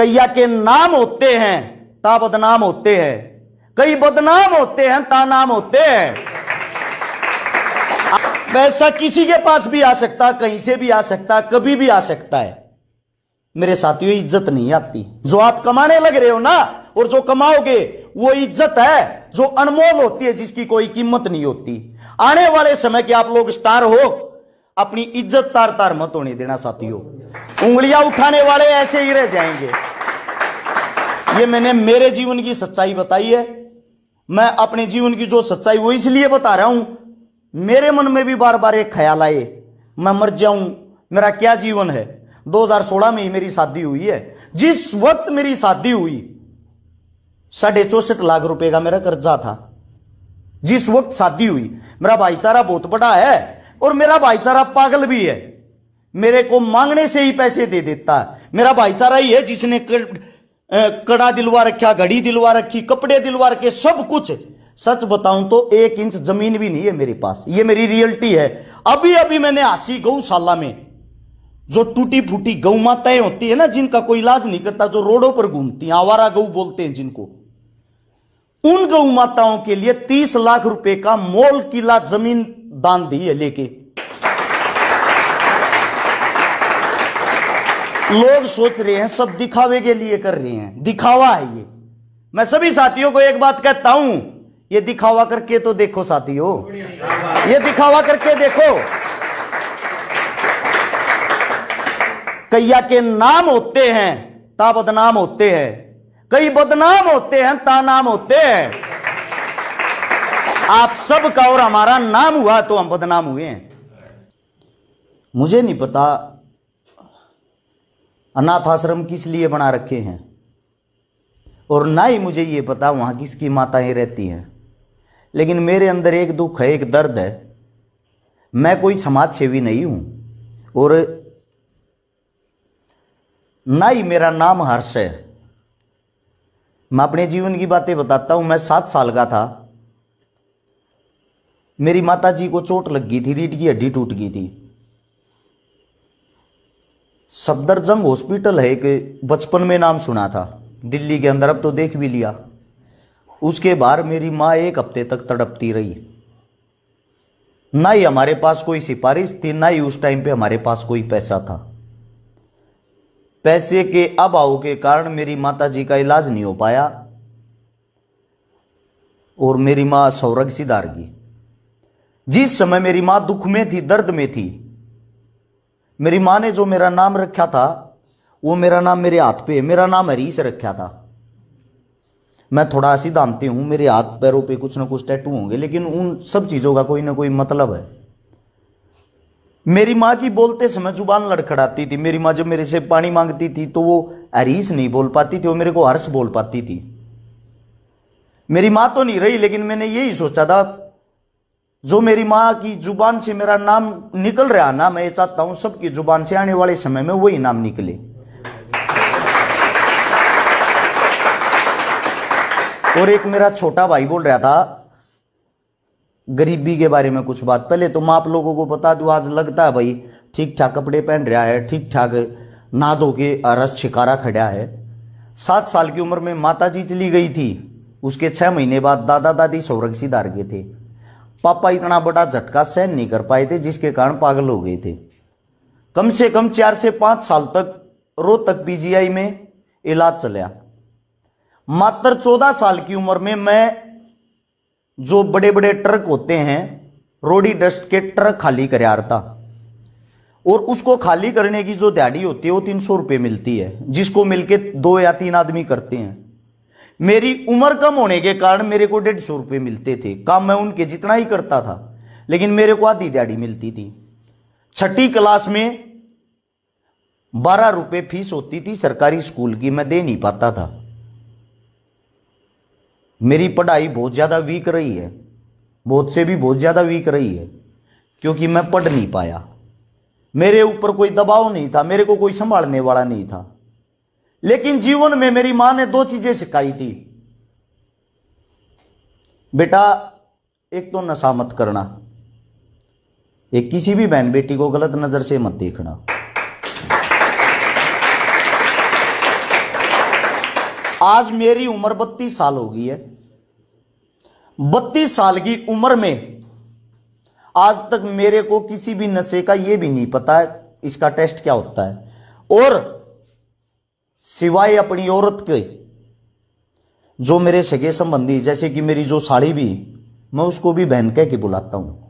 कैया के नाम होते हैं ता बदनाम होते हैं कई बदनाम होते हैं ता नाम होते हैं पैसा किसी के पास भी आ सकता कहीं से भी आ सकता कभी भी आ सकता है मेरे साथियों इज्जत नहीं आती जो आप कमाने लग रहे हो ना और जो कमाओगे वो इज्जत है जो अनमोल होती है जिसकी कोई कीमत नहीं होती आने वाले समय के आप लोग स्टार हो अपनी इज्जत तार तार मत होने देना साथियों उंगलियां उठाने वाले ऐसे ही रह जाएंगे ये मैंने मेरे जीवन की सच्चाई बताई है मैं अपने जीवन की जो सच्चाई वो इसलिए बता रहा हूं मेरे मन में भी बार बार एक ख्याल आए मैं मर जाऊं मेरा क्या जीवन है 2016 में ही मेरी शादी हुई है जिस वक्त मेरी शादी हुई साढ़े चौसठ लाख रुपए का मेरा कर्जा था जिस वक्त शादी हुई मेरा भाईचारा बहुत बड़ा है और मेरा भाईचारा पागल भी है मेरे को मांगने से ही पैसे दे देता है मेरा भाईचारा ही है जिसने कड़ा दिलवा रखा घड़ी दिलवा रखी कपड़े दिलवा रखे सब कुछ सच बताऊं तो एक इंच जमीन भी नहीं है मेरे पास ये मेरी रियलिटी है अभी अभी मैंने आशी गौशाला में जो टूटी फूटी गौ माताएं होती है ना जिनका कोई इलाज नहीं करता जो रोडों पर घूमती आवारा गऊ बोलते हैं जिनको उन गौ माताओं के लिए तीस लाख रुपए का मोल किला जमीन दान दी है लेके लोग सोच रहे हैं सब दिखावे के लिए कर रहे हैं दिखावा है ये मैं सभी साथियों को एक बात कहता हूं ये दिखावा करके तो देखो साथियों ये दिखावा करके देखो कैया के नाम होते हैं ता बदनाम होते हैं कई बदनाम होते हैं ता नाम होते हैं आप सब का और हमारा नाम हुआ तो हम बदनाम हुए हैं मुझे नहीं पता अनाथ आश्रम किस लिए बना रखे हैं और ना ही मुझे ये पता वहाँ किसकी माताएं रहती हैं लेकिन मेरे अंदर एक दुख है एक दर्द है मैं कोई समाज सेवी नहीं हूँ और ना ही मेरा नाम हर्ष है मैं अपने जीवन की बातें बताता हूँ मैं सात साल का था मेरी माता जी को चोट लग गई थी रीढ़ की हड्डी टूट गई थी सफदरजंग हॉस्पिटल है कि बचपन में नाम सुना था दिल्ली के अंदर अब तो देख भी लिया उसके बाहर मेरी माँ एक हफ्ते तक तड़पती रही ना ही हमारे पास कोई सिफारिश थी ना ही उस टाइम पे हमारे पास कोई पैसा था पैसे के अभाव के कारण मेरी माता जी का इलाज नहीं हो पाया और मेरी माँ सौरग सिधार की जिस समय मेरी माँ दुख में थी दर्द में थी मेरी माँ ने जो मेरा नाम रखा था वो मेरा नाम मेरे हाथ पे मेरा नाम हरीश रखा था मैं थोड़ा दानते हूँ मेरे हाथ पैरों पे कुछ ना कुछ टैटू होंगे लेकिन उन सब चीज़ों का कोई ना कोई मतलब है मेरी माँ की बोलते समय जुबान लड़खड़ाती थी मेरी माँ जब मेरे से पानी मांगती थी तो वो हरीश नहीं बोल पाती थी वो मेरे को हर्ष बोल पाती थी मेरी माँ तो नहीं रही लेकिन मैंने यही सोचा था जो मेरी माँ की जुबान से मेरा नाम निकल रहा ना मैं ये चाहता हूं सबकी जुबान से आने वाले समय में वही नाम निकले और एक मेरा छोटा भाई बोल रहा था गरीबी के बारे में कुछ बात पहले तो मैं आप लोगों को बता दू आज लगता है भाई ठीक ठाक कपड़े पहन रहा है ठीक ठाक ना धो के रस छिकारा खड़ा है सात साल की उम्र में माता जी चली गई थी उसके छह महीने बाद दादा दादी सौरक्षी सिधार गए थे पापा इतना बड़ा झटका सहन नहीं कर पाए थे जिसके कारण पागल हो गए थे कम से कम चार से पांच साल तक रोहतक पीजीआई में इलाज चलिया मात्र चौदह साल की उम्र में मैं जो बड़े बड़े ट्रक होते हैं रोडी डस्ट के ट्रक खाली कर था और उसको खाली करने की जो दिहाड़ी होती है वो तीन सौ रुपये मिलती है जिसको मिलके दो या तीन आदमी करते हैं मेरी उम्र कम होने के कारण मेरे को डेढ़ सौ रुपये मिलते थे काम मैं उनके जितना ही करता था लेकिन मेरे को आधी दिहाड़ी मिलती थी छठी क्लास में बारह रुपये फीस होती थी सरकारी स्कूल की मैं दे नहीं पाता था मेरी पढ़ाई बहुत ज़्यादा वीक रही है बहुत से भी बहुत ज़्यादा वीक रही है क्योंकि मैं पढ़ नहीं पाया मेरे ऊपर कोई दबाव नहीं था मेरे को कोई संभालने वाला नहीं था लेकिन जीवन में मेरी मां ने दो चीजें सिखाई थी बेटा एक तो नशा मत करना एक किसी भी बहन बेटी को गलत नजर से मत देखना आज मेरी उम्र बत्तीस साल हो गई है बत्तीस साल की उम्र में आज तक मेरे को किसी भी नशे का यह भी नहीं पता है इसका टेस्ट क्या होता है और सिवाय अपनी औरत के जो मेरे सगे संबंधी जैसे कि मेरी जो साड़ी भी मैं उसको भी बहन कह के बुलाता हूँ